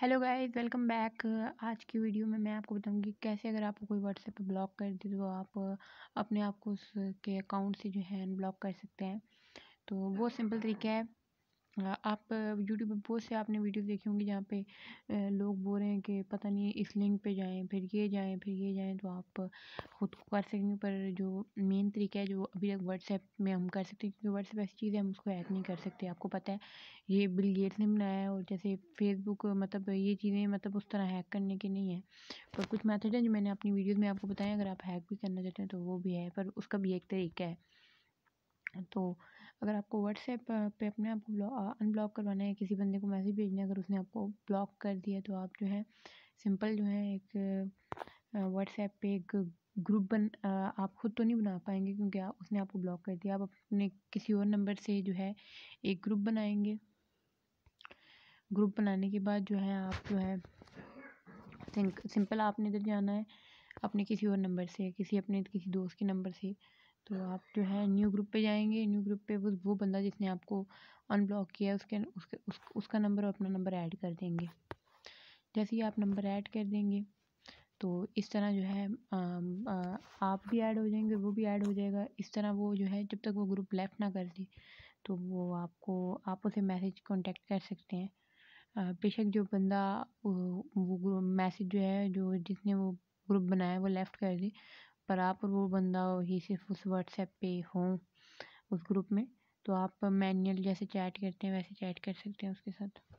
hello guys welcome back आज की video में मैं आपको बताऊंगी कैसे अगर आपको कोई व्हाट्सएप पे ब्लॉक कर दे तो आप अपने आप को उसके अकाउंट से जो है अनब्लॉक कर सकते हैं तो बहुत सिंपल तरीका है आप यूट्यूब पर बहुत से आपने वीडियो देखी होंगी जहाँ पे लोग बोल रहे हैं कि पता नहीं इस लिंक पे जाएं फिर ये जाएं फिर ये जाएं तो आप ख़ुद को कर सकेंगे पर जो मेन तरीका है जो अभी तक व्हाट्सएप में हम कर सकते हैं क्योंकि व्हाट्सएप ऐसी चीज़ है हम उसको हैक नहीं कर सकते आपको पता है ये बिल गेट्स ने बनाया है और जैसे फेसबुक मतलब ये चीज़ें मतलब उस तरह हैक करने की नहीं है पर कुछ मैथड है जो मैंने अपनी वीडियोज़ में आपको बताया अगर आप हैक भी करना चाहते हैं तो वो भी है पर उसका भी एक तरीका है तो अगर आपको व्हाट्सएप पे अपने आप अनब्लॉक करवाना है किसी बंदे को मैसेज भेजना है अगर उसने आपको ब्लॉक कर दिया तो आप जो है सिंपल जो है एक व्हाट्सएप पे एक ग्रुप बन आप ख़ुद तो नहीं बना पाएंगे क्योंकि आप उसने आपको ब्लॉक कर दिया आप अपने किसी और नंबर से जो है एक ग्रुप बनाएंगे ग्रुप बनाने के बाद जो है आप जो है सिंपल आपने इधर जाना है अपने किसी और नंबर से किसी अपने किसी दोस्त के नंबर से तो आप जो है न्यू ग्रुप पे जाएंगे न्यू ग्रुप पे वो वो बंदा जिसने आपको अनब्लॉक किया है उसके उसके उस, उसका नंबर और अपना नंबर ऐड कर देंगे जैसे ही आप नंबर ऐड कर देंगे तो इस तरह जो है आ, आ, आप भी ऐड हो जाएंगे वो भी ऐड हो जाएगा इस तरह वो जो है जब तक वो ग्रुप लेफ़्ट ना कर दे तो वो आपको आप उसे मैसेज कॉन्टेक्ट कर सकते हैं बेशक जो बंदा वो, वो मैसेज जो है जो जिसने वो ग्रुप बनाया वो लेफ़्ट कर दे पर आप और वो बंदा ही सिर्फ उस व्हाट्सएप पे हों उस ग्रुप में तो आप मैनुअल जैसे चैट करते हैं वैसे चैट कर सकते हैं उसके साथ